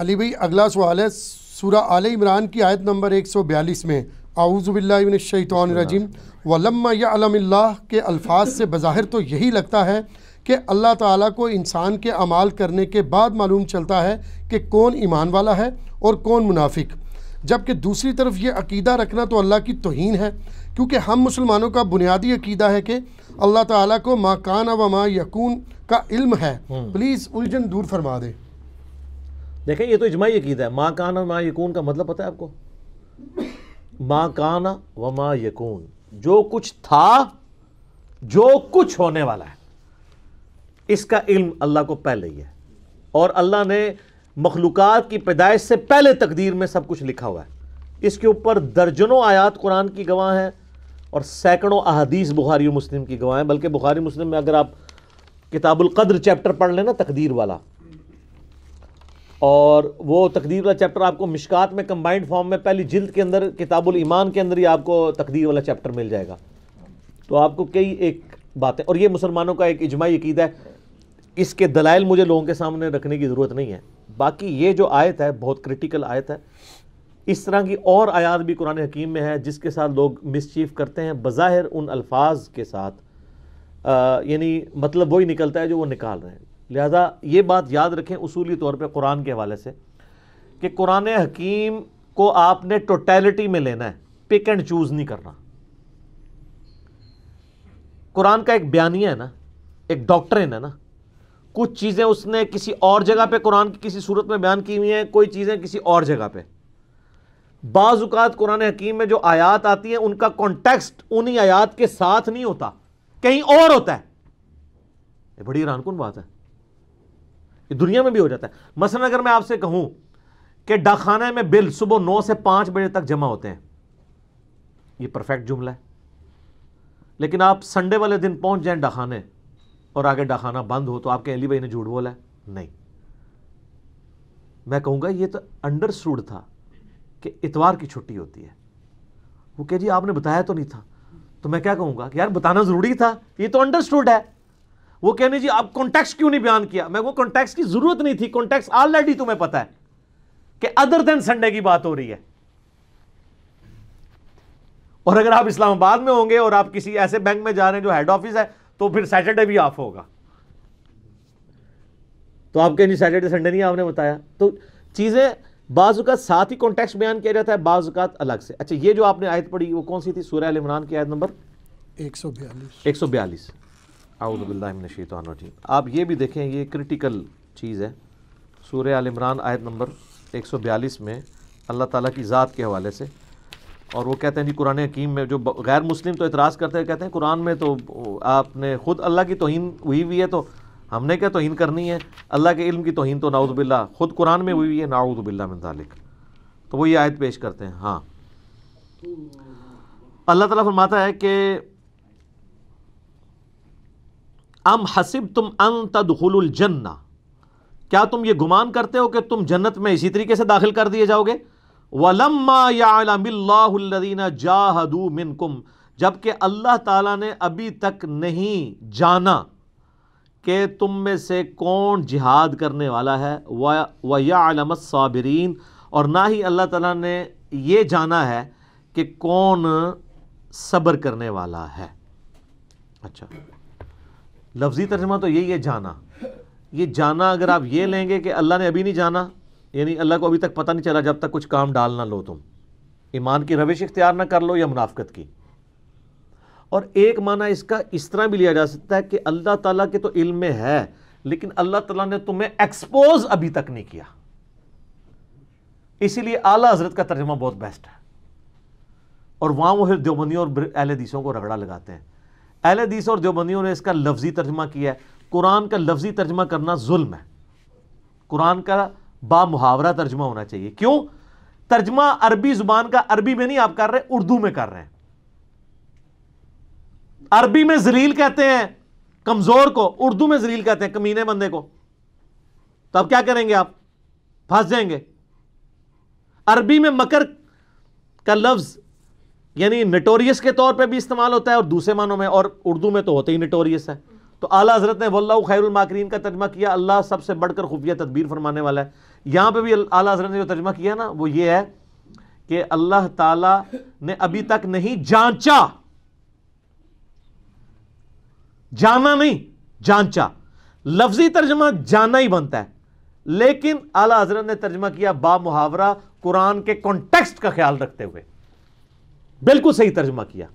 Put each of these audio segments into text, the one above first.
अली भाई अगला सवाल है सूरा आल इमरान की आयत नंबर 142 में शैतरजीम वलम्मा यालम्ला के अल्फाज से बज़ाहिर तो यही लगता है कि अल्लाह ताला को इंसान के अमाल करने के बाद मालूम चलता है कि कौन ईमान वाला है और कौन मुनाफिक जबकि दूसरी तरफ ये अकीदा रखना तो अल्लाह की तोहन है क्योंकि हम मुसलमानों का बुनियादी अकीदा है कि अल्लाह ताला को माकान व माँ यकून का इल्म है हम्म। प्लीज़ उलझन दूर फरमा दें देखें ये तो इजमाही अकीदा है माँ और माँ यकून का मतलब पता है आपको माँ कान व माँ यकून जो कुछ था जो कुछ होने वाला है इसका इल्म अल्लाह को पहले ही है और अल्लाह ने मखलूक की पैदाइश से पहले तकदीर में सब कुछ लिखा हुआ है इसके ऊपर दर्जनों आयात कुरान की गवाह हैं और सैकड़ों अहदीस बुखारी मुस्लिम की गवाह हैं बल्कि बुखारी मुस्लिम में अगर आप किताबुल कद्र चैप्टर पढ़ लें ना तकदीर वाला और वो तकदीर वाला चैप्टर आपको मिशकात में कंबाइंड फॉर्म में पहली जिल्द के अंदर किताबुल ईमान के अंदर ही आपको तकदीर वाला चैप्टर मिल जाएगा तो आपको कई एक बातें और ये मुसलमानों का एक इजमाई अकीदा है इसके दलाइल मुझे लोगों के सामने रखने की ज़रूरत नहीं है बाकी ये जो आयत है बहुत क्रिटिकल आयत है इस तरह की और आयात भी कुरान हकीम में है जिसके साथ लोग मिसचीफ करते हैं बज़ाहिर उन अल्फाज के साथ यानी मतलब वही निकलता है जो वो निकाल रहे हैं लिहाजा ये बात याद रखें उसूली तौर पे कुरान के हवाले से कि कुरान हकीम को आपने टोटलिटी में लेना है पिक एंड चूज़ नहीं करना कुरान का एक बयानिया है ना एक डॉक्टर है ना कुछ चीज़ें उसने किसी और जगह पे कुरान की किसी सूरत में बयान की हुई हैं कोई चीज़ें किसी और जगह पे बाज़ात कुरान हकीम में जो आयात आती हैं उनका कॉन्टेक्स्ट उन्हीं आयात के साथ नहीं होता कहीं और होता है ये बड़ी हैरानकुन बात है ये दुनिया में भी हो जाता है मसलन अगर मैं आपसे कहूं कि डाखाना में बिल सुबह नौ से पांच बजे तक जमा होते हैं ये परफेक्ट जुमला है लेकिन आप संडे वाले दिन पहुंच जाए डाखाने और आगे डाखाना बंद हो तो आपके अली भाई ने झूठ बोला है नहीं मैं कहूंगा ये तो अंडर अंडरस्टूड था कि इतवार की छुट्टी होती है वो कह जी आपने बताया तो नहीं था तो मैं क्या कहूँगा यार बताना ज़रूरी था ये तो अंडर स्टूड है वो कहने जी आप कॉन्टेक्स्ट क्यों नहीं बयान किया मैं वो कॉन्टेक्स्ट की जरूरत नहीं थी कॉन्टेक्स्ट ऑलरेडी तुम्हें पता है कि अदर देन संडे की बात हो रही है और अगर आप इस्लामाबाद में होंगे और आप किसी ऐसे बैंक में जा रहे हैं जो हेड ऑफिस है तो फिर सैटरडे भी ऑफ होगा तो आप कहें सैटरडे संडे नहीं आपने बताया तो चीज़ें बाजुकात साथ ही कॉन्टेक्स्ट बयान किया जाता है बाजुकात अलग से अच्छा ये जो आपने आयत पढ़ी वो कौन सी थी सूर्य इमरान की आयत नंबर एक सौ बयालीस एक सौ बयालीस आउदबिल्लाशीतवानरजीम आप ये भी देखें ये क्रिटिकल चीज़ है सूर्य आल आयत नंबर 142 में अल्लाह ताला की ज़ात के हवाले से और वो कहते हैं जी कुरान हकीम में जो गैर मुस्लिम तो इतराज़ करते हैं कहते हैं कुरान में तो आपने ख़ुद अल्लाह की तोहन हुई हुई है तो हमने क्या तोहन करनी है अल्लाह के इल्म की तोहन तो नाउदबिल्ला ख़ुद कुरान में हुई हुई है नाउदबिल्ला मतलब तो वो ये आयत पेश करते हैं हाँ अल्लाह ताला फरमाता है कि अम हसिब तुम अन जन्ना क्या तुम ये गुमान करते हो कि तुम जन्नत में इसी तरीके से दाखिल कर दिए जाओगे वलम्मा यालमीना जाहदू मिनकुम जबकि अल्लाह ताला ने अभी तक नहीं जाना कि तुम में से कौन जिहाद करने वाला है व या आलम साबरीन और ना ही अल्लाह ताला ने यह जाना है कि कौन सब्र करने वाला है अच्छा लफ्ज़ी तर्जमा तो यही है जाना ये जाना अगर आप ये लेंगे कि अल्लाह ने अभी नहीं जाना यानी अल्लाह को अभी तक पता नहीं चला जब तक कुछ काम डाल ना लो तुम ईमान की रविश इख्तियार ना कर लो या मुनाफ्त की और एक माना इसका इस तरह भी लिया जा सकता है कि अल्लाह ताला के तो इल्म में है लेकिन अल्लाह ताला ने तुम्हें एक्सपोज अभी तक नहीं किया इसीलिए आला हजरत का तर्जमा बहुत बेस्ट है और वहाँ वो फिर देवबंदियों और अहलदीसों को रगड़ा लगाते हैं अहल हदीस और देवबंदियों ने इसका लफ्जी तर्जमा किया है कुरान का लफ्जी तर्जमा करना जुल्म है कुरान का बा मुहावरा तर्जमा होना चाहिए क्यों तर्जमा अरबी जुबान का अरबी में नहीं आप कर रहे उर्दू में कर रहे हैं अरबी में जलील कहते हैं कमजोर को उर्दू में जलील कहते हैं कमीने बंदे को तो अब क्या करेंगे आप फंस जाएंगे अरबी में मकर का लफ्ज यानी नटोरियस के तौर पर भी इस्तेमाल होता है और दूसरे मानों में और उर्दू में तो होता ही नटोरियस है तो आला हजरत ने वल्ला खैरमाकरीन का तर्जमा किया अल्लाह सबसे बढ़कर खुफिया तदबीर फरमाने वाला है यहाँ पर भी आला हजरत ने जो तर्जमा किया ना वो ये है कि अल्लाह ताला ने अभी तक नहीं जांचा जाना नहीं जांचा लफ्जी तर्जमा जाना ही बनता है लेकिन आला हजरत ने तर्जमा किया बा मुहावरा कुरान के कॉन्टेक्स्ट का ख्याल रखते हुए बिल्कुल सही तर्जमा किया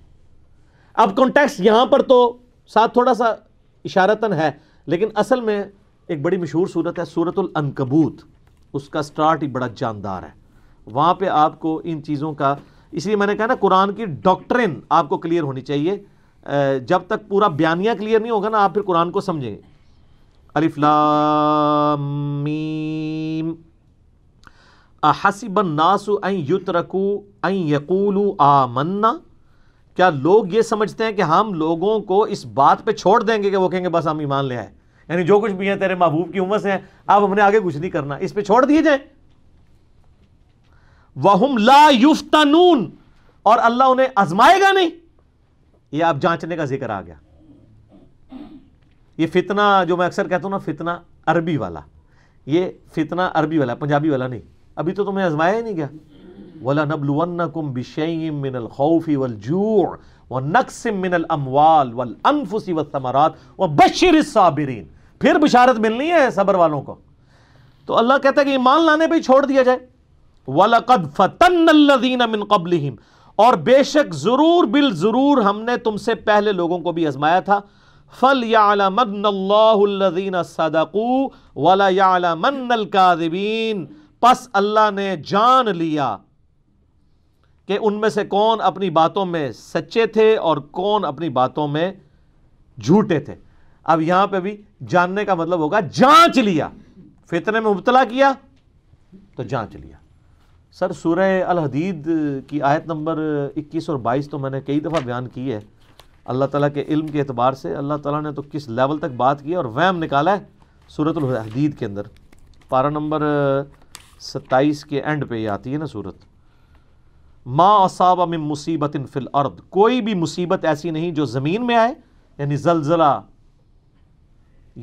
अब कॉन्टेक्स्ट यहाँ पर तो साथ थोड़ा सा इशारतन है लेकिन असल में एक बड़ी मशहूर सूरत है सूरतुल अनकबूत उसका स्टार्ट ही बड़ा जानदार है वहाँ पे आपको इन चीज़ों का इसलिए मैंने कहा ना कुरान की डॉक्ट्रिन आपको क्लियर होनी चाहिए जब तक पूरा बयानिया क्लियर नहीं होगा ना आप फिर कुरान को समझेंगे अलिफ्लामीम हसिबन्नासु नासु युतरकू अं यकूलू आमन्ना क्या लोग ये समझते हैं कि हम लोगों को इस बात पे छोड़ देंगे कि वो कहेंगे बस हम ईमान ले आए यानी जो कुछ भी है तेरे महबूब की उम्र से है अब हमने आगे कुछ नहीं करना इस पे छोड़ दिए जाए वहम ला युफ्तानून और अल्लाह उन्हें आजमाएगा नहीं ये आप जांचने का जिक्र आ गया ये फितना जो मैं अक्सर कहता हूं ना फितना अरबी वाला ये फितना अरबी वाला पंजाबी वाला नहीं अभी तो तुम्हें आजमाया नहीं गया वला नबलुवन्नकुम बिशैइम मिनल खौफी वल जूअ व नक्सिम मिनल अमवाल वल अनफुसी व समरात व बशर साबिरीन फिर बिशारत मिलनी है सब्र वालों को तो अल्लाह कहता है कि ईमान लाने पर छोड़ दिया जाए वलकद फतन मिन कबलहिम और बेशक ज़रूर बिल ज़रूर हमने तुमसे पहले लोगों को भी आजमाया था फल या यालमदीन सदकू वाला या वला यालमन कादिबीन पस अल्लाह ने जान लिया कि उनमें से कौन अपनी बातों में सच्चे थे और कौन अपनी बातों में झूठे थे अब यहां पे भी जानने का मतलब होगा जांच लिया फितने में मुबतला किया तो जांच लिया सर सूरह अल हदीद की आयत नंबर 21 और 22 तो मैंने कई दफ़ा बयान की है अल्लाह तला के इल्म के अतबार से अल्लाह तला ने तो किस लेवल तक बात की और वहम निकाला है सूरत हदीद के अंदर पारा नंबर सत्ताईस के एंड पे आती है ना सूरत माँ असाब में मुसीबत इन फिल अर्द कोई भी मुसीबत ऐसी नहीं जो ज़मीन में आए यानी जलजला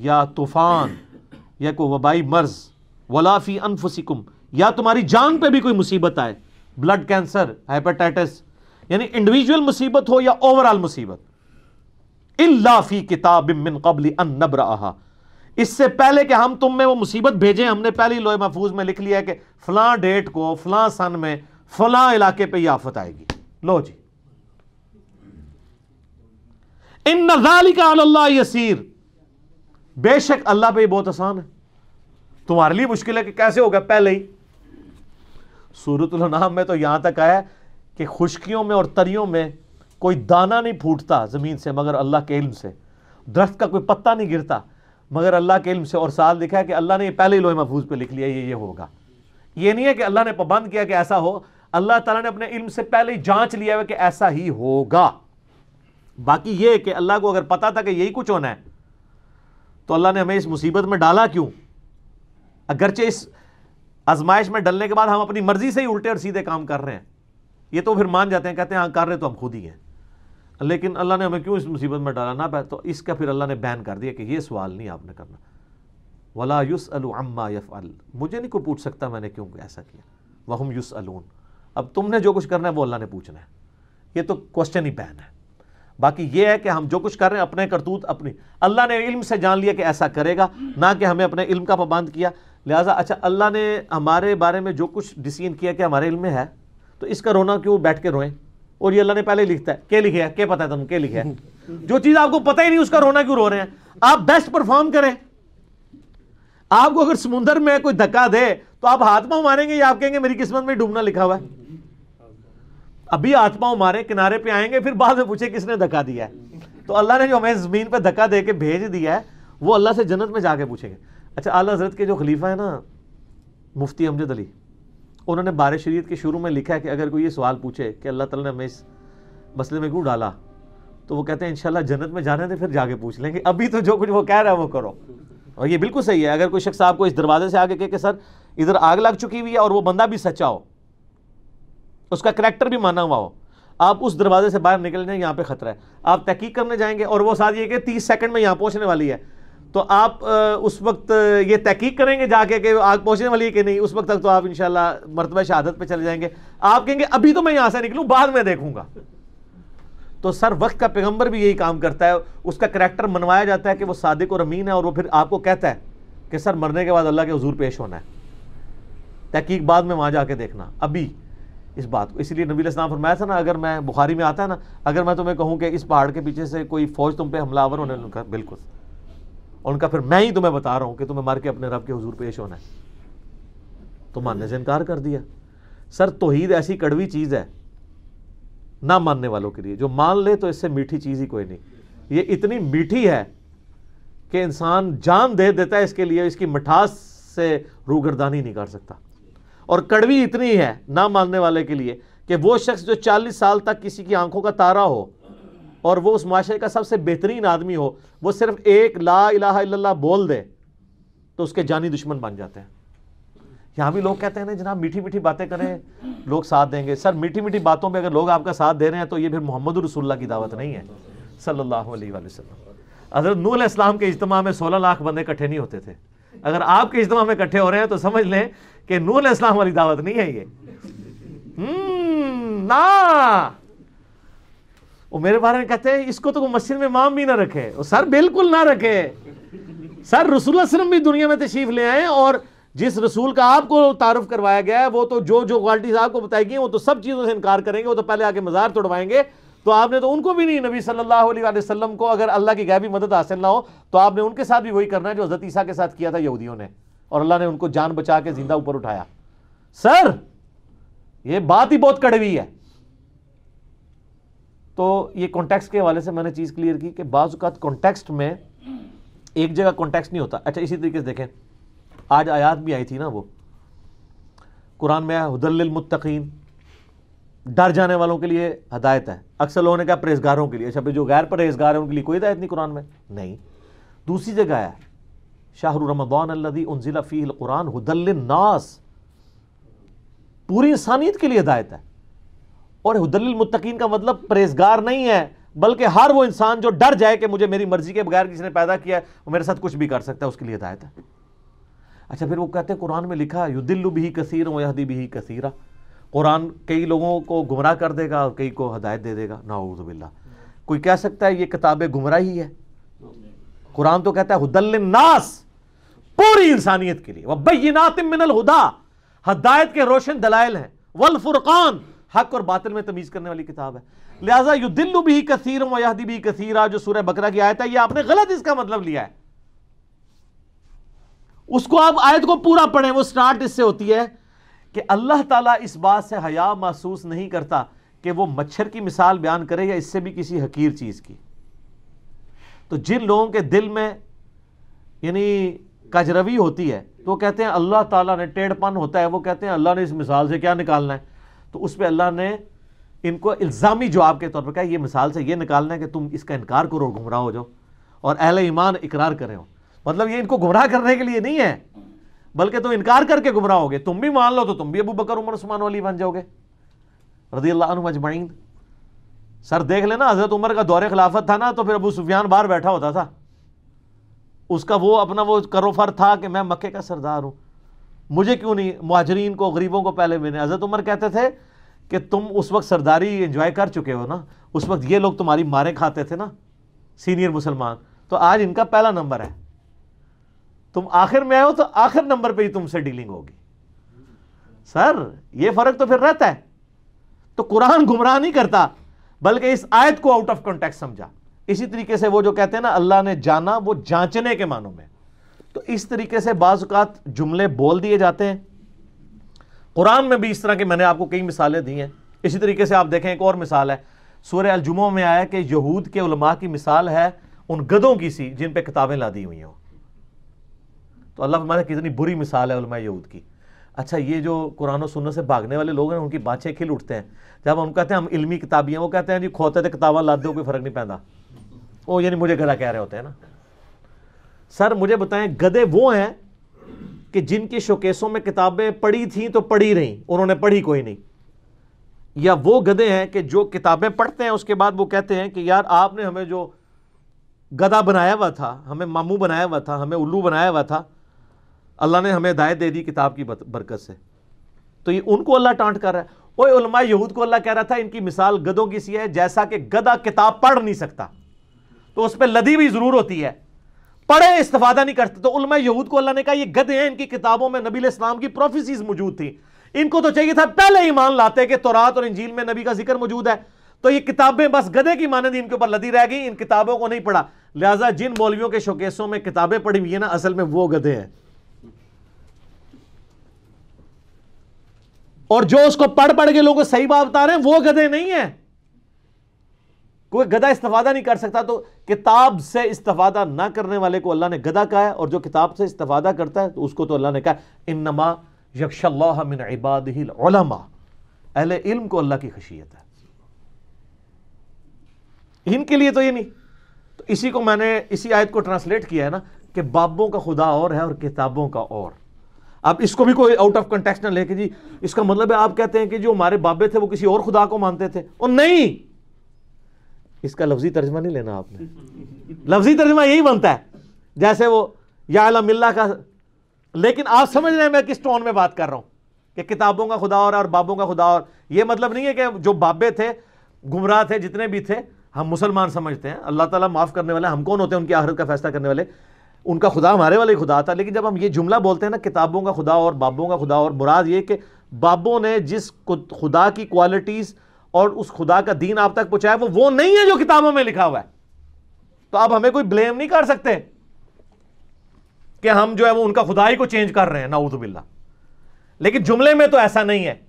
या तूफ़ान या कोई वबाई मर्ज वलाफ़ी अनफुसिकुम या तुम्हारी जान पे भी कोई मुसीबत आए ब्लड कैंसर हेपेटाइटिस यानी इंडिविजुअल मुसीबत हो या ओवरऑल मुसीबत इलाफी किताब मिन कबल अन नबरा इससे पहले कि हम तुम में वो मुसीबत भेजें हमने पहले लोहे महफूज में लिख लिया है कि फलां डेट को फलां सन में फलां इलाके पे ये आफत आएगी लो जी इन नजाली का अल्लाह यसीर बेशक अल्लाह पे ये बहुत आसान है तुम्हारे लिए मुश्किल है कि कैसे होगा पहले ही सूरतुलनाम में तो यहां तक आया कि खुशकियों में और तरियों में कोई दाना नहीं फूटता जमीन से मगर अल्लाह के इल्म से दरख्त का कोई पत्ता नहीं गिरता मगर अल्लाह के इल्म से और साल लिखा है कि अल्लाह ने पहले ही लोहे महफूज पर लिख लिया ये ये होगा ये नहीं है कि अल्लाह ने पाबंद किया कि ऐसा हो अल्लाह तला ने अपने इल्म से पहले ही जांच लिया हुआ कि ऐसा ही होगा बाकी ये कि अल्लाह को अगर पता था कि यही कुछ होना है तो अल्लाह ने हमें इस मुसीबत में डाला क्यों अगरचे इस आजमाइश में डलने के बाद हम अपनी मर्जी से ही उल्टे और सीधे काम कर रहे हैं ये तो फिर मान जाते हैं कहते हैं हाँ कर रहे तो हम खुद ही हैं लेकिन अल्लाह ने हमें क्यों इस मुसीबत में डाला ना तो इसका फिर अल्लाह ने बैन कर दिया कि ये सवाल नहीं आपने करना वला युस अम्मा यफ़ अल मुझे नहीं कोई पूछ सकता मैंने क्यों ऐसा किया वहम युस अलून अब तुमने जो कुछ करना है वो अल्लाह ने पूछना है ये तो क्वेश्चन ही बैन है बाकी ये है कि हम जो कुछ कर रहे हैं अपने करतूत अपनी अल्लाह ने इल्म से जान लिया कि ऐसा करेगा ना कि हमें अपने इल्म का पाबंद किया लिहाजा अच्छा अल्लाह ने हमारे बारे में जो कुछ डिसीजन किया कि हमारे इल्म में है तो इसका रोना क्यों बैठ के रोएं और ये अल्लाह ने पहले लिखता है के लिखे है के पता है तुम के लिखे है जो चीज आपको पता ही नहीं उसका रोना क्यों रो रहे हैं आप बेस्ट परफॉर्म करें आपको अगर समुंदर में कोई धक्का दे तो आप हाथ पांव मारेंगे या आप कहेंगे मेरी किस्मत में डूबना लिखा हुआ है अभी हाथ पांव मारे किनारे पे आएंगे फिर बाद में पूछे किसने धक्का दिया है तो अल्लाह ने जो हमें जमीन पर धक्का दे के भेज दिया है वो अल्लाह से जन्नत में जाके पूछेंगे अच्छा अल्लाह हजरत के जो खलीफा है ना मुफ्ती अमजद अली उन्होंने बार शरीत के शुरू में लिखा है कि अगर कोई ये सवाल पूछे कि अल्लाह तला ने हमें इस मसले में क्यों डाला तो वो कहते हैं इंशाल्लाह जन्नत में जाने थे फिर जाके पूछ लेंगे अभी तो जो कुछ वो कह रहा है वो करो और ये बिल्कुल सही है अगर कोई शख्स आपको इस दरवाजे से आगे कह के सर इधर आग लग चुकी हुई है और वो बंदा भी सच्चा हो उसका करेक्टर भी माना हुआ हो आप उस दरवाजे से बाहर निकल जाए यहाँ पे खतरा है आप तहकीक करने जाएंगे और वो साथ ये कि तीस सेकंड में यहाँ पहुँचने वाली है तो आप उस वक्त ये तहकीक करेंगे जाके कि आग पहुंचने वाली है कि नहीं उस वक्त तक तो आप इंशाल्लाह मरतबा शहादत पे चले जाएंगे आप कहेंगे अभी तो मैं यहाँ से निकलूँ बाद में देखूंगा तो सर वक्त का पैगंबर भी यही काम करता है उसका करैक्टर मनवाया जाता है कि वो सादिक और अमीन है और वो फिर आपको कहता है कि सर मरने के बाद अल्लाह के हजूर पेश होना है तहकीक बाद में वहाँ जाके देखना अभी इस बात को इसलिए नबी इस्लाम फरमाया था ना अगर मैं बुखारी में आता है ना अगर मैं तुम्हें कहूँ कि इस पहाड़ के पीछे से कोई फ़ौज तुम पे हमलावर होने बिल्कुल और उनका फिर मैं ही तुम्हें बता रहा हूं कि तुम्हें मार के अपने रब के हजूर पेश होना है तो मानने से इनकार कर दिया सर तोहीद ऐसी कड़वी चीज़ है ना मानने वालों के लिए जो मान ले तो इससे मीठी चीज़ ही कोई नहीं ये इतनी मीठी है कि इंसान जान दे देता है इसके लिए इसकी मिठास से रूगरदानी नहीं कर सकता और कड़वी इतनी है ना मानने वाले के लिए कि वो शख्स जो 40 साल तक किसी की आंखों का तारा हो और वो उस माशरे का सबसे बेहतरीन आदमी हो वो सिर्फ एक ला इलाहा इल्लल्लाह बोल दे तो उसके जानी दुश्मन बन जाते हैं यहाँ भी लोग कहते हैं ना जनाब मीठी मीठी बातें करें लोग साथ देंगे सर मीठी मीठी बातों में अगर लोग आपका साथ दे रहे हैं तो ये फिर मोहम्मद रसुल्ला की दावत नहीं है सल्लल्लाहु अलैहि वसल्लम हजरत नूल इस्लाम के इज्तम में सोलह लाख बंदे इकट्ठे नहीं होते थे अगर आपके इज्तम में इकट्ठे हो रहे हैं तो समझ लें कि नूल इस्लाम वाली दावत नहीं है ये हम्म, ना वो मेरे बारे में कहते हैं इसको तो मस्जिद में इमाम भी ना रखे सर बिल्कुल ना रखे सर रसूल असलम भी दुनिया में तशीफ ले आए और जिस रसूल का आपको तारुफ करवाया गया है वो तो जो जो क्वालिटीज आपको बताई गई वो तो सब चीज़ों से इनकार करेंगे वो तो पहले आके मज़ार तोड़वाएंगे तो आपने तो उनको भी नहीं नबी सल्लल्लाहु अलैहि वसल्लम को अगर अल्लाह की गैबी मदद हासिल ना हो तो आपने उनके साथ भी वही करना है जो हज़रत के साथ किया था यहूदियों ने और अल्लाह ने उनको जान बचा के ज़िंदा ऊपर उठाया सर ये बात ही बहुत कड़वी है तो ये कॉन्टेक्स्ट के हवाले से मैंने चीज़ क्लियर की कि बाज़ात कॉन्टेक्स्ट में एक जगह कॉन्टेक्स्ट नहीं होता अच्छा इसी तरीके से देखें आज आयात भी आई थी ना वो कुरान में आया हदलमुतकीन डर जाने वालों के लिए हदायत है अक्सर लोगों ने कहा परहेजगारों के लिए अच्छा जो गैर परहेजगार हैं उनके लिए कोई हदायत नहीं कुरान में नहीं दूसरी जगह है शाहर रमदान अल्लदी उनजिला फ़ी कुरान हदलनास पूरी इंसानियत के लिए हदायत है और मुतकीन का मतलब परहेजगार नहीं है बल्कि हर वो इंसान जो डर जाए कि मुझे मेरी मर्जी के बगैर किसी ने पैदा किया है वो मेरे साथ कुछ भी कर सकता है उसके लिए हदायत है अच्छा फिर वो कहते हैं कुरान में लिखा युदिल्लु भी कसीर वहदी भी कसीरा कुरान कई लोगों को गुमराह कर देगा और कई को हदायत दे देगा नाउजबिल्ला कोई कह सकता है ये किताबें गुमराह ही है कुरान तो कहता है नास पूरी इंसानियत के लिए वह बैनातिमिनल हुदा हदायत के रोशन दलाइल हैं वल फुरकान हक और बातिल में तमीज़ करने वाली किताब है लिहाजा दिल्लु भी कसीर वहदी भी कसीर जो सूर्य बकरा की आयत है ये आपने गलत इसका मतलब लिया है उसको आप आयत को पूरा पढ़े वो स्टार्ट इससे होती है कि अल्लाह ताला इस बात से हया महसूस नहीं करता कि वो मच्छर की मिसाल बयान करे या इससे भी किसी हकीर चीज़ की तो जिन लोगों के दिल में यानी कजरवी होती है तो वो कहते हैं अल्लाह ताला ने टेढ़पन होता है वो कहते हैं अल्लाह ने इस मिसाल से क्या निकालना है तो उस पर अल्लाह ने इनको इल्ज़ामी जवाब के तौर पर कहा ये मिसाल से ये निकालना है कि तुम इसका इनकार करो गुमराह हो जाओ और अहल ईमान इकरार करे हो मतलब ये इनको गुमराह करने के लिए नहीं है बल्कि तुम इनकार करके गुमराह होगे तुम भी मान लो तो तुम भी अबू बकर उमर उस्मान वाली बन जाओगे रजी अल्लाह सर देख लेना हज़रत उमर का दौरे खिलाफत था ना तो फिर अबू सुफियान बाहर बैठा होता था उसका वो अपना वो करोफर था कि मैं मक्के का सरदार हूँ मुझे क्यों नहीं महाजरीन को गरीबों को पहले मिले हज़रत उमर कहते थे कि तुम उस वक्त सरदारी इंजॉय कर चुके हो ना उस वक्त ये लोग तुम्हारी मारे खाते थे ना सीनियर मुसलमान तो आज इनका पहला नंबर है तुम आखिर में आए हो तो आखिर नंबर पे ही तुमसे डीलिंग होगी सर ये फर्क तो फिर रहता है तो कुरान गुमराह नहीं करता बल्कि इस आयत को आउट ऑफ कॉन्टेक्ट समझा इसी तरीके से वो जो कहते हैं ना अल्लाह ने जाना वो जांचने के मानों में तो इस तरीके से बाजुकात जुमले बोल दिए जाते हैं कुरान में भी इस तरह की मैंने आपको कई मिसालें दी हैं इसी तरीके से आप देखें एक और मिसाल है सूर्य अलजुमों में आया कि यहूद के उलमा की मिसाल है उन गदों की सी जिन पर किताबें ला दी हुई हों तो अल्लाह हमारा कितनी बुरी मिसाल है उलमा यहूद की अच्छा ये जो कुरान और सुनने से भागने वाले लोग हैं उनकी बाँचें खिल उठते हैं जब हम कहते हैं हम इलमी किताबी हैं वो कहते हैं जी खोते थे किताबा लादे कोई फ़र्क नहीं पैदा वो यानी मुझे गदा कह रहे होते हैं ना सर मुझे बताएं गदे वो हैं कि जिनकी शोकेसों में किताबें पढ़ी थी तो पढ़ी रहीं उन्होंने पढ़ी कोई नहीं या वो गधे हैं कि जो किताबें पढ़ते हैं उसके बाद वो कहते हैं कि यार आपने हमें जो गधा बनाया हुआ था हमें मामू बनाया हुआ था हमें उल्लू बनाया हुआ था अल्लाह ने हमें हिदायत दे दी किताब की बरकत से तो ये उनको अल्लाह टांट कर रहा है ओए उलमा यहूद को अल्लाह कह रहा था इनकी मिसाल गधों की सी है जैसा कि गधा किताब पढ़ नहीं सकता तो उस पर लदी भी ज़रूर होती है पढ़े इस्तफादा नहीं करते तो उलमा यहूद को अल्लाह ने कहा ये गधे हैं इनकी किताबों में नबी इस्लाम की प्रोफेसीज मौजूद थी इनको तो चाहिए था पहले ईमान लाते कि तोरात और इंजील में नबी का जिक्र मौजूद है तो ये किताबें बस गधे की मानद इनके ऊपर लदी रह गई इन किताबों को नहीं पढ़ा लिहाजा जिन मौलवियों के शोकेसों में किताबें पढ़ी हुई है ना असल में वो गधे हैं और जो उसको पढ़ पढ़ के लोगों को सही बात बता रहे हैं वो गधे नहीं है कोई गधा इस्तफादा नहीं कर सकता तो किताब से इस्तफादा ना करने वाले को अल्लाह ने गधा कहा है और जो किताब से इस्तफादा करता है तो उसको तो अल्लाह ने कहा इन नमा यकशल्लामिन इबाद इल्म को अल्लाह की खशियत है इनके लिए तो ये नहीं तो इसी को मैंने इसी आयत को ट्रांसलेट किया है ना कि बाबों का खुदा और है और किताबों का और अब इसको भी कोई आउट ऑफ कंटेक्स्ट ना लेके जी इसका मतलब है आप कहते हैं कि जो हमारे बाबे थे वो किसी और खुदा को मानते थे और नहीं इसका लफ्जी तर्जमा नहीं लेना आपने लफ्जी तर्जमा यही बनता है जैसे वो या मिल्ला का लेकिन आप समझ रहे हैं मैं किस टोन में बात कर रहा हूं कि किताबों का खुदा और, और बाबों का खुदा और ये मतलब नहीं है कि जो बाबे थे गुमराह थे जितने भी थे हम मुसलमान समझते हैं अल्लाह ताला माफ़ करने वाले हम कौन होते हैं उनकी आहरत का फैसला करने वाले उनका खुदा हमारे वाले खुदा था लेकिन जब हम ये जुमला बोलते हैं ना किताबों का खुदा और बाबों का खुदा और मुराद ये कि बाबों ने जिस खुदा की क्वालिटीज़ और उस खुदा का दीन आप तक पहुंचाया वो वो नहीं है जो किताबों में लिखा हुआ है तो आप हमें कोई ब्लेम नहीं कर सकते कि हम जो है वो उनका खुदा ही को चेंज कर रहे हैं नाउजुबिल्ला लेकिन जुमले में तो ऐसा नहीं है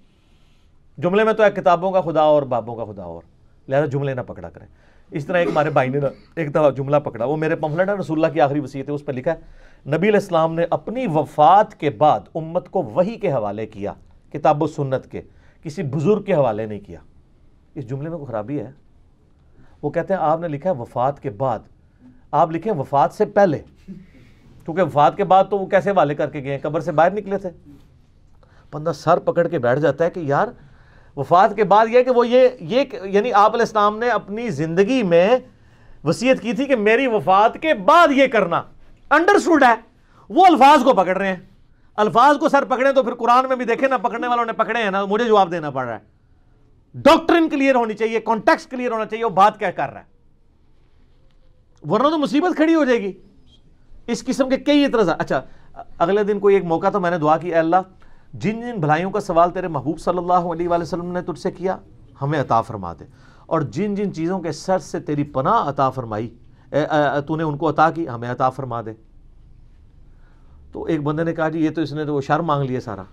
जुमले में तो है किताबों का खुदा और बाबों का खुदा और लिहाजा जुमले ना पकड़ा करें इस तरह एक हमारे भाई ने एक दफ़ा जुमला पकड़ा वो मेरे पम्फलेट है रसुल्ला की आखिरी वसीयत है उस पर लिखा है नबी इस्लाम ने अपनी वफात के बाद उम्मत को वही के हवाले किया किताब सुन्नत के किसी बुज़ुर्ग के हवाले नहीं किया इस जुमले में कोई ख़राबी है वो कहते हैं आपने लिखा है वफात के बाद आप लिखें वफात से पहले क्योंकि वफात के बाद तो वो कैसे वाले करके गए कब्र से बाहर निकले थे बंदा सर पकड़ के बैठ जाता है कि यार वफात के बाद यह कि वो ये ये यानी आप इस्लाम ने अपनी ज़िंदगी में वसीयत की थी कि मेरी वफात के बाद ये करना अंडरस्टूड है वो अल्फाज को पकड़ रहे हैं अल्फाज को सर पकड़े तो फिर कुरान में भी देखे ना पकड़ने वालों ने पकड़े हैं ना मुझे जवाब देना पड़ रहा है डॉक्ट्रिन क्लियर होनी चाहिए कॉन्टेक्स्ट क्लियर होना चाहिए वो बात क्या कर रहा है वरना तो मुसीबत खड़ी हो जाएगी इस किस्म के कई इतना अच्छा अगले दिन कोई एक मौका तो मैंने दुआ की अल्लाह जिन जिन भलाइयों का सवाल तेरे महबूब सल्लल्लाहु अलैहि वसल्लम ने तुझसे किया हमें अता फरमा दे और जिन जिन चीज़ों के सर से तेरी पनाह अता फरमाई तूने उनको अता की हमें अता फरमा दे तो एक बंदे ने कहा जी ये तो इसने तो वो शर मांग लिया सारा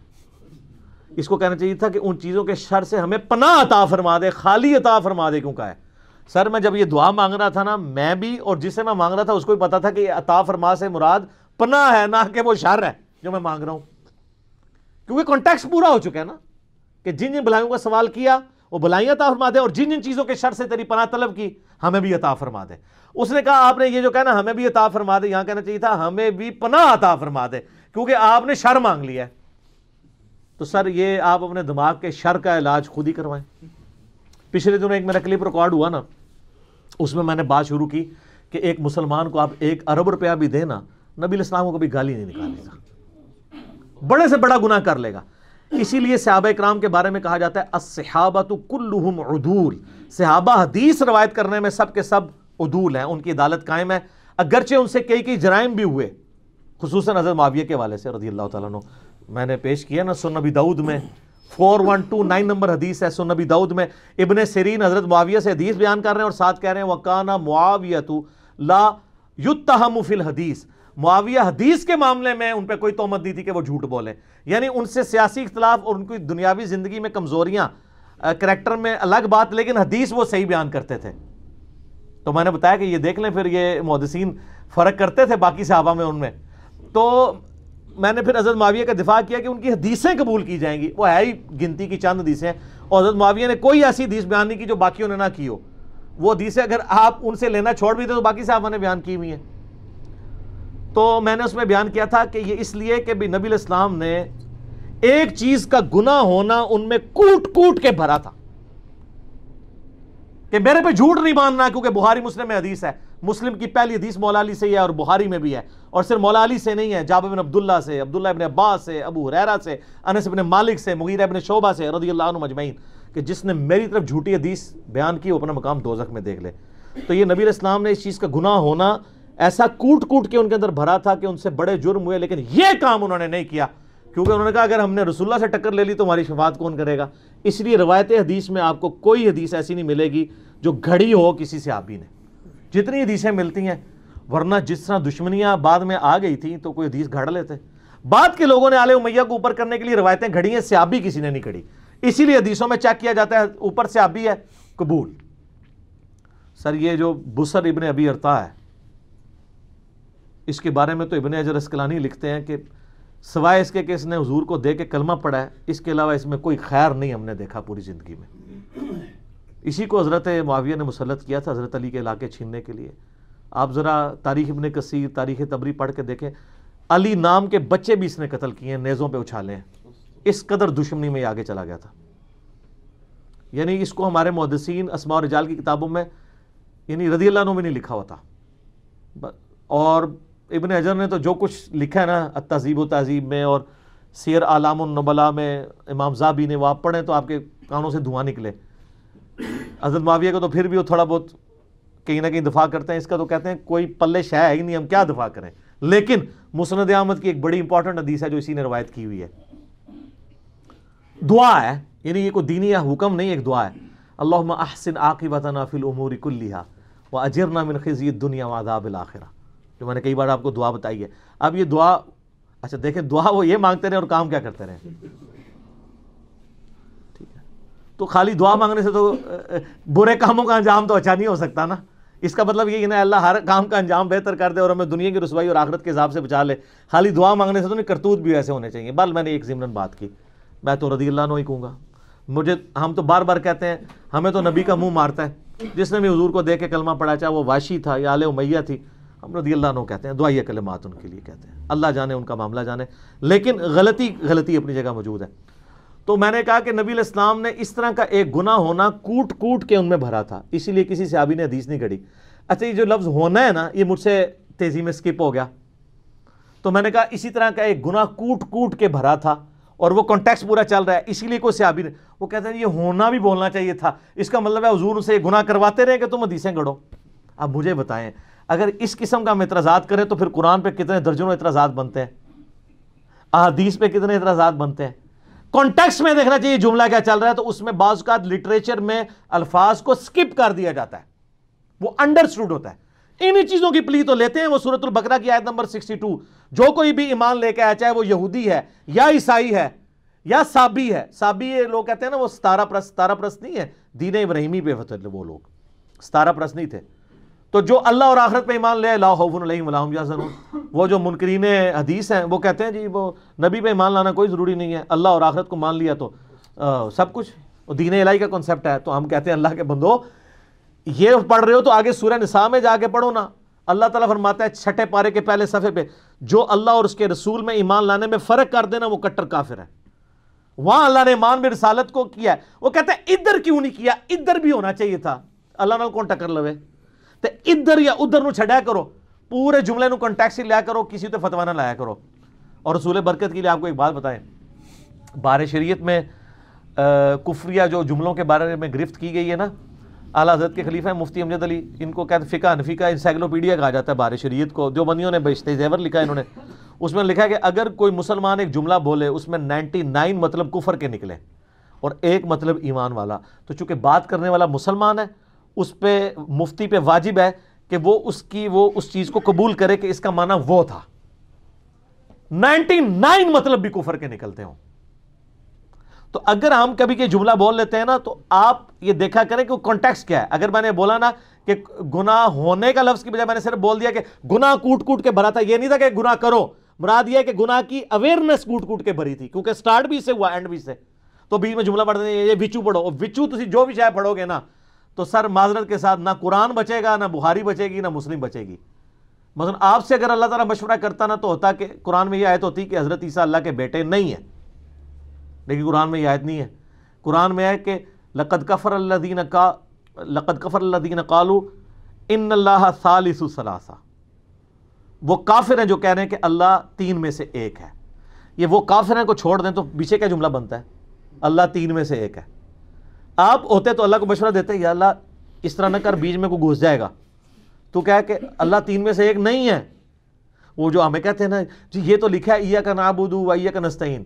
इसको कहना चाहिए था कि उन चीज़ों के शर से हमें पना अता फरमा दे खाली अता फरमा दे क्यों कहा है सर मैं जब ये दुआ मांग रहा था ना मैं भी और जिससे मैं मांग रहा था उसको भी पता था कि अता फरमा से मुराद पना है ना कि वो शर है जो मैं मांग रहा हूँ क्योंकि कॉन्टेक्स्ट पूरा हो चुका है ना कि जिन जिन भलाइयों का सवाल किया वो भलाई अता फरमा दे और जिन जिन चीज़ों के शर से तेरी पना तलब की हमें भी अता फरमा दे उसने कहा आपने ये जो कहना हमें भी अता फरमा दे यहाँ कहना चाहिए था हमें भी पना अता फरमा दे क्योंकि आपने शर मांग लिया है तो सर ये आप अपने दिमाग के शर का इलाज खुद ही करवाएं पिछले दिनों एक मेरा क्लिप रिकॉर्ड हुआ ना उसमें मैंने बात शुरू की कि एक मुसलमान को आप एक अरब रुपया भी देना नबी इस्लाम को कभी गाली नहीं निकालेगा बड़े से बड़ा गुनाह कर लेगा इसीलिए सहाबा कराम के बारे में कहा जाता है असहाबा तो कुल्लुहुम उदूल सहाबा हदीस रवायत करने में सब के सब उदूल हैं उनकी अदालत कायम है अगरचे उनसे कई कई जराइम भी हुए खसूस नजर माविया के वाले से रजी अल्लाह मैंने पेश किया ना सुन नबी दाऊद में four one two nine number हदीस है सुन नबी दाऊद में इबन सरीन हजरत मुआविया से हदीस बयान कर रहे हैं और साथ कह रहे हैं वकाना मुआविया तू ला युतहमुफिल हदीस मुआविया हदीस के मामले में उन पर कोई तोहमत नहीं थी कि वो झूठ बोले यानी उनसे सियासी इख्तलाफ और उनकी दुनियावी ज़िंदगी में कमज़ोरियाँ करेक्टर में अलग बात लेकिन हदीस वो सही बयान करते थे तो मैंने बताया कि ये देख लें फिर ये मुहदसिन फ़र्क करते थे बाकी साहबा में उनमें तो मैंने फिर हज़रत माविया का दिफा किया कि उनकी हदीसें कबूल की जाएंगी वो है ही गिनती की चंद हदीसें और हज़रत माविया ने कोई ऐसी हदीस बयान नहीं की जो बाकियों ने ना की हो वो हदीसें अगर आप उनसे लेना छोड़ भी दे तो बाकी साहबा ने बयान की हुई है तो मैंने उसमें बयान किया था कि ये इसलिए कि भी नबी इस्लाम ने एक चीज़ का गुना होना उनमें कूट कूट के भरा था कि मेरे पे झूठ नहीं मानना क्योंकि बुहारी मुस्लिम में हदीस है मुस्लिम की पहली हदीस मौलाली से ही है और बुहारी में भी है और सिर्फ मौलाली से नहीं है जाब बिन अब्दुल्ला से अब्दुल्ला इबन अब्बास से अबू हरेरा से अनस इबन मालिक से मुगीरा इबन शोबा से रदी मजमैन कि जिसने मेरी तरफ झूठी हदीस बयान की वो अपना मकाम दोजक में देख ले तो ये नबी इस्लाम ने इस चीज़ का गुनाह होना ऐसा कूट कूट के उनके अंदर भरा था कि उनसे बड़े जुर्म हुए लेकिन ये काम उन्होंने नहीं किया क्योंकि उन्होंने कहा अगर हमने रसुल्ला से टक्कर ले ली तो हमारी शफात कौन करेगा इसलिए रवायत हदीस में आपको कोई हदीस ऐसी नहीं मिलेगी जो घड़ी हो किसी से आप ही ने जितनी हदीसें मिलती हैं वरना जिस तरह दुश्मनियां बाद में आ गई थी तो कोई हदीस घड़ लेते बाद के लोगों ने आले उमैया को ऊपर करने के लिए रवायतें घड़ी हैं सियाबी किसी ने नहीं घड़ी इसीलिए हदीसों में चेक किया जाता है ऊपर सियाबी है कबूल सर ये जो बुसर इबन अबी अरता है इसके बारे में तो इबन अजर असकलानी लिखते हैं कि सवाए इसके कि इसने हजूर को दे के कलमा पढ़ा है इसके अलावा इसमें कोई खैर नहीं हमने देखा पूरी ज़िंदगी में इसी को हज़रत माविया ने मुसलत किया था हज़रत अली के इलाके छीनने के लिए आप ज़रा तारीख इबन कसीर तारीख तबरी पढ़ के देखें अली नाम के बच्चे भी इसने कत्ल किए हैं नेज़ों पर उछाले हैं इस कदर दुश्मनी में आगे चला गया था यानी इसको हमारे मुहदसिन असमा और रजाल की किताबों में यानी रदी अल्लाह में नहीं लिखा हुआ था और इबन अज़र ने तो जो कुछ लिखा है ना तहजीब तहजीब में और सैर आलाम नबला में इमाम जाबी ने वहाँ पढ़ें तो आपके कानों से धुआं निकले हजरत माविया को तो फिर भी वो थोड़ा बहुत कहीं ना कहीं दफा करते हैं इसका तो कहते हैं कोई पल्ले शाय है ही नहीं हम क्या दफा करें लेकिन मुसनद अहमद की एक बड़ी इंपॉर्टेंट हदीस है जो इसी ने रवायत की हुई है दुआ है यानी ये कोई दीनी या हुक्म नहीं एक दुआ है अल्लाह अहसिन आकिबतना फिल उमूरी कुल्लिहा व अजरना मिन खजी दुनिया वादाबिल आखिर जो मैंने कई बार आपको दुआ बताई है अब ये दुआ अच्छा देखें दुआ वो ये मांगते रहे और काम क्या करते रहे तो खाली दुआ तो- मांगने से तो बुरे कामों का अंजाम तो अच्छा नहीं हो सकता ना इसका मतलब ये कि ना अल्लाह हर काम का अंजाम बेहतर कर दे और हमें दुनिया की रसवाई और आखरत के हिसाब से बचा ले खाली दुआ मांगने से तो नहीं करतूत भी ऐसे होने चाहिए बल मैंने एक ज़िमन बात की मैं तो रदी अल्लाह ही कहूँगा मुझे हम तो बार बार कहते हैं हमें तो नबी का मुँह मारता है जिसने भी हजूर को देख के कलमा पढ़ा चाहे वो वाशी था या आले उमैया थी हम रदी अल्लाह कहते हैं दुआया कलमात उनके लिए कहते हैं अल्लाह जाने उनका मामला जाने लेकिन गलती गलती अपनी जगह मौजूद है तो मैंने कहा कि नबी इस्लाम ने इस तरह का एक गुना होना कूट कूट के उनमें भरा था इसीलिए किसी अभी ने हदीस नहीं घड़ी अच्छा ये जो लफ्ज़ होना है ना ये मुझसे तेज़ी में स्किप हो गया तो मैंने कहा इसी तरह का एक गुना कूट कूट के भरा था और वो कॉन्टेक्स्ट पूरा चल रहा है इसीलिए कोई सियाबी ने वो कहते हैं ये होना भी बोलना चाहिए था इसका मतलब है हजूर से गुना करवाते रहे कि तुम हदीसें गढ़ो अब मुझे बताएं अगर इस किस्म का हम इतराज़ात करें तो फिर कुरान पर कितने दर्जनों इतराज़ात बनते हैं अदीस पर कितने इतराज़ात बनते हैं कॉन्टेक्स्ट में देखना चाहिए जुमला क्या चल रहा है तो उसमें बाज़ात लिटरेचर में अल्फाज को स्किप कर दिया जाता है वो अंडरस्टूड होता है इन्हीं चीज़ों की प्ली तो लेते हैं वो सूरतुल बकरा की आयत नंबर 62 जो कोई भी ईमान लेके आया चाहे वो यहूदी है या ईसाई है या साबी है साबी ये लोग कहते हैं ना वो सतारा प्रस्त सतारा प्रस्त नहीं है दीन इब्राहिमी पे वो लोग सतारा प्रस्त नहीं थे तो जो अल्लाह और आखरत पर ईमान ले लाहौफ़ुलहमजनून वो जो मुनकरीन हदीस हैं वो कहते हैं जी वो नबी पे ईमान लाना कोई ज़रूरी नहीं है अल्लाह और आखरत को मान लिया तो आ, सब कुछ दीन इलाई का कॉन्सेप्ट है तो हम कहते हैं अल्लाह के बंदो ये पढ़ रहे हो तो आगे सूर्य निसा में जाके पढ़ो ना अल्लाह ताला फरमाता है छठे पारे के पहले सफ़े पर जो अल्लाह और उसके रसूल में ईमान लाने में फ़र्क कर देना वो कट्टर काफिर है वहाँ अल्लाह ने ईमान में रसालत को किया है वो कहते हैं इधर क्यों नहीं किया इधर भी होना चाहिए था अल्लाह नाल कौन टक्कर लवे तो इधर या उधर ਨੂੰ करो पूरे जुमले ਨੂੰ ਕੰਟੈਕਸਟ ਹੀ ਲਿਆ करो ਕਿਸੇ ਤੇ ਫਤਵਾ ਨਾ ਲਾਇਆ और रसूल बरकत के लिए आपको एक बात बताएं बार शरीत में आ, कुफरिया जो जुमलों के बारे में गिरफ्त की गई है ना आला हजरत के खलीफा मुफ्ती अमजद अली इनको कहते फ़िका अनफिका इंसाइक्लोपीडिया कहा जाता है बार शरीत को जो बंदियों ने बेचते जेवर लिखा है इन्होंने उसमें लिखा है कि अगर कोई मुसलमान एक जुमला बोले उसमें नाइन्टी नाइन मतलब कुफर के निकले और एक मतलब ईमान वाला तो चूंकि बात करने वाला मुसलमान है उस पर मुफ्ती पे वाजिब है कि वो उसकी वो उस चीज़ को कबूल करे कि इसका माना वो था 99 मतलब भी कुफर के निकलते हो तो अगर हम कभी के जुमला बोल लेते हैं ना तो आप ये देखा करें कि कॉन्टेक्स्ट क्या है अगर मैंने बोला ना कि गुनाह होने का लफ्ज़ की बजाय मैंने सिर्फ बोल दिया कि गुनाह कूट कूट के भरा था ये नहीं था कि गुनाह करो मुराद यह कि गुनाह की अवेयरनेस कूट कूट के भरी थी क्योंकि स्टार्ट भी से हुआ एंड भी से तो बीच में जुमला पढ़ते ये विचू पढ़ो विचू तुम जो भी शायद पढ़ोगे ना तो सर माजरत के साथ ना कुरान बचेगा ना बुहारी बचेगी ना मुस्लिम बचेगी मतलब आपसे अगर अल्लाह तला मशवरा करता ना तो होता कि कुरान में ये आयत होती कि हज़रत ईसा अल्लाह के बेटे नहीं है लेकिन कुरान में ये आयत नहीं है कुरान में है कि लकद कफ़र अल्लादीन का लकद कफ़र अल्लादीन कालू इन अल्लाह सालिसलासा वो काफिर हैं जो कह रहे हैं कि अल्लाह तीन में से एक है ये वो काफिर हैं को छोड़ दें तो पीछे क्या जुमला बनता है अल्लाह तीन में से एक है आप होते तो अल्लाह को मशवरा देते या अल्लाह इस तरह ना कर बीज में को घुस जाएगा तो क्या है कि अल्लाह तीन में से एक नहीं है वो जो हमें कहते हैं ना जी ये तो लिखा है ईया का ना बुदू ईया का नस्तीन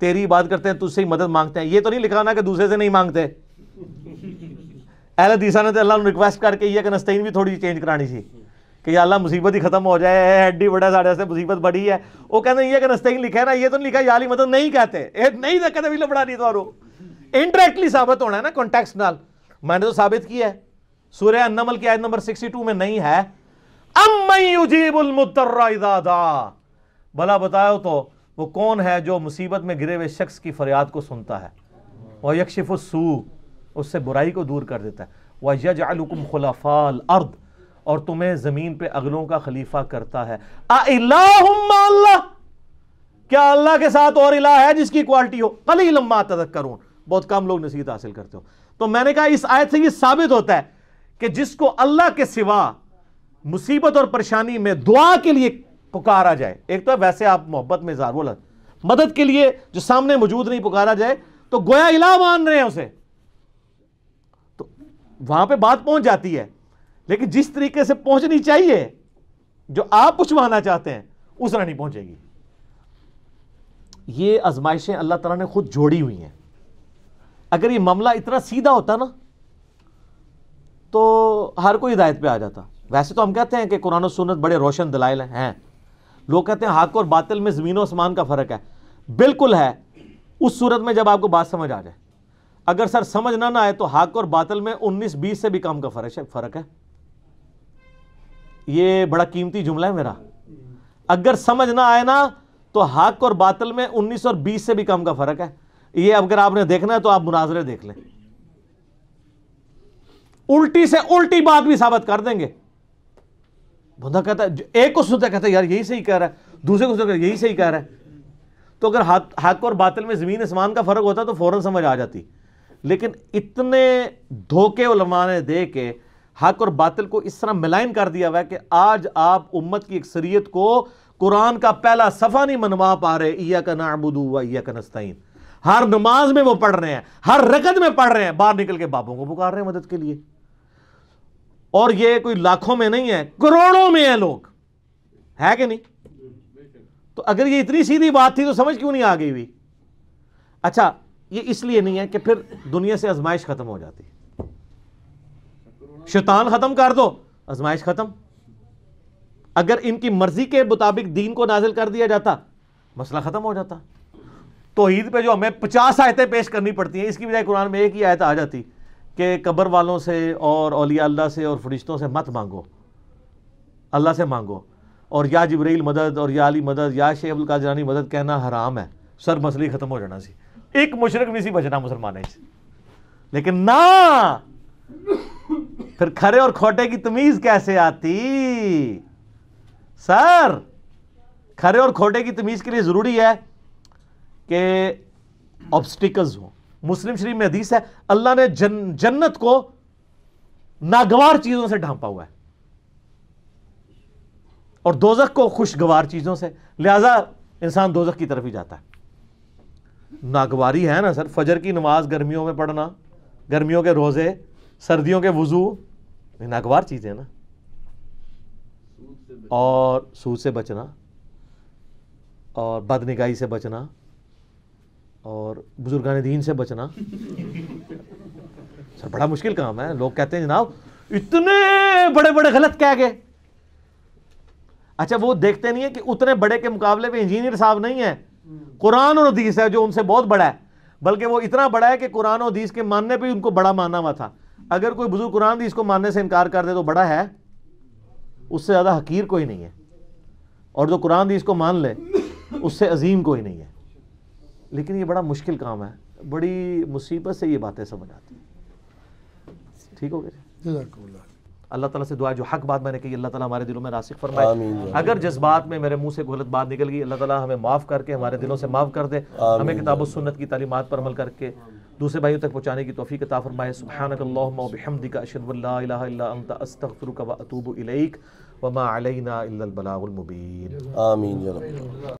तेरी बात करते हैं तुझसे ही मदद मांगते हैं ये तो नहीं लिखा ना कि दूसरे से नहीं मांगते अहला दीसा ने तो अल्लाह रिक्वेस्ट करके ईया का नस्तीन भी थोड़ी चेंज करानी थी कि अल्लाह मुसीबत ही खत्म हो जाए हड्डी बड़ा साढ़े से मुसीबत बड़ी है वो कहते हैं ये का नस्ते लिखा है ना ये तो नहीं लिखा याली मदद नहीं कहते नहीं कहते भी लबड़ा नहीं तो इनडायरेक्टली साबित होना है ना कॉन्टेक्स्ट नाल मैंने तो साबित किया है सूर्य अन्नमल की आयत नंबर 62 में नहीं है अमयुजीबुलमुतर्रादा भला बताओ तो वो कौन है जो मुसीबत में गिरे हुए शख्स की फरियाद को सुनता है वह यक्षिफ सू उससे बुराई को दूर कर देता है वह यज यजालकुम खुलाफाल अर्द और तुम्हें ज़मीन पे अगलों का खलीफा करता है अल्लाह क्या अल्लाह के साथ और इलाह है जिसकी क्वालिटी हो कली लम्मा तदक करून बहुत कम लोग नसीहत हासिल करते हो तो मैंने कहा इस आयत से ये साबित होता है कि जिसको अल्लाह के सिवा मुसीबत और परेशानी में दुआ के लिए पुकारा जाए एक तो वैसे आप मोहब्बत में बोला मदद के लिए जो सामने मौजूद नहीं पुकारा जाए तो गोया इला मान रहे हैं उसे तो वहां पे बात पहुंच जाती है लेकिन जिस तरीके से पहुंचनी चाहिए जो आप माना चाहते हैं उस तरह नहीं पहुंचेगी ये आजमाइशें अल्लाह तला ने खुद जोड़ी हुई हैं अगर ये मामला इतना सीधा होता ना तो हर कोई हिदायत पे आ जाता वैसे तो हम कहते हैं कि कुरान और सुनत बड़े रोशन दलाइल हैं लोग कहते हैं हक और बातिल में ज़मीन और आसमान का फ़र्क है बिल्कुल है उस सूरत में जब आपको बात समझ आ जाए अगर सर समझ ना ना आए तो हक और बातिल में 19-20 से भी कम का फ़र्क है फ़र्क है ये बड़ा कीमती जुमला है मेरा अगर समझ ना आए ना तो हक और बातिल में 19 और 20 से भी कम का फ़र्क है ये अगर आपने देखना है तो आप मुनाजरे देख लें उल्टी से उल्टी बात भी साबित कर देंगे बंदा कहता है एक को सुनता कहता है यार यही सही कह रहा है दूसरे को सुनता यही सही कह रहा है तो अगर हक हक और बातिल में ज़मीन आसमान का फ़र्क होता तो फ़ौरन समझ आ जाती लेकिन इतने धोखे उलमा ने दे के हक और बातिल को इस तरह मिलाइन कर दिया हुआ है कि आज आप उम्मत की अक्सरियत को कुरान का पहला सफ़ा नहीं मनवा पा रहे ईया का नाबुदू व ईया का नस्तीन हर नमाज में वो पढ़ रहे हैं हर रकत में पढ़ रहे हैं बाहर निकल के बापों को पुकार रहे हैं मदद के लिए और ये कोई लाखों में नहीं है करोड़ों में है लोग है कि नहीं तो अगर ये इतनी सीधी बात थी तो समझ क्यों नहीं आ गई हुई अच्छा ये इसलिए नहीं है कि फिर दुनिया से आजमाइश खत्म हो जाती शैतान खत्म कर दो आजमाइश खत्म अगर इनकी मर्जी के मुताबिक दीन को नाजिल कर दिया जाता मसला खत्म हो जाता ईद पे जो हमें पचास आयतें पेश करनी पड़ती हैं इसकी बजाय कुरान में एक ही आयत आ जाती कि कब्र वालों से और अलिया अल्लाह से और फरिश्तों से मत मांगो अल्लाह से मांगो और या जबरील मदद और या अली मदद या शेख अब्दुल मदद कहना हराम है सर मसली ख़त्म हो जाना सी एक मुशरक भी सी बचना मुसलमान से लेकिन ना फिर खरे और खोटे की तमीज़ कैसे आती सर खरे और खोटे की तमीज़ के लिए ज़रूरी है के ऑब्स्टिकल्स हो मुस्लिम शरीफ में हदीस है अल्लाह ने जन, जन्नत को नागवार चीजों से ढांपा हुआ है और दोजक को खुशगवार चीजों से लिहाजा इंसान दोजक की तरफ ही जाता है नागवारी है ना सर फजर की नमाज गर्मियों में पढ़ना गर्मियों के रोजे सर्दियों के वजू नागवार चीजें ना और सूद से बचना और बदनिगाही से बचना और बुजुर्गान दीन से बचना सर बड़ा मुश्किल काम है लोग कहते हैं जनाब इतने बड़े बड़े गलत कह गए अच्छा वो देखते नहीं है कि उतने बड़े के मुकाबले में इंजीनियर साहब नहीं है कुरान और हदीस है जो उनसे बहुत बड़ा है बल्कि वो इतना बड़ा है कि कुरान और हदीस के मानने पर उनको बड़ा माना हुआ था अगर कोई बुजुर्ग कुरान दीस को मानने से इनकार कर दे तो बड़ा है उससे ज़्यादा हकीर कोई नहीं है और जो कुरान दीस को मान ले उससे अजीम कोई नहीं है लेकिन ये बड़ा मुश्किल काम है बड़ी मुसीबत से ये बातें समझ आती हैं ठीक हो गया अल्लाह ताला से दुआ जो हक बात मैंने कही अल्लाह ताला हमारे दिलों में रासिक फरमाए अगर जज्बात में मेरे मुंह से गलत बात निकल गई अल्लाह ताला हमें माफ़ करके हमारे दिलों से माफ़ कर दे हमें किताब सुन्नत की तालीमत पर अमल करके दूसरे भाइयों तक पहुँचाने की तोफ़ी कता फरमाए सुबहानकल्लाहमदी का अशद अस्तफ़र का अतूब इलैक वमा अलैना इल्लल बलागुल मुबीन आमीन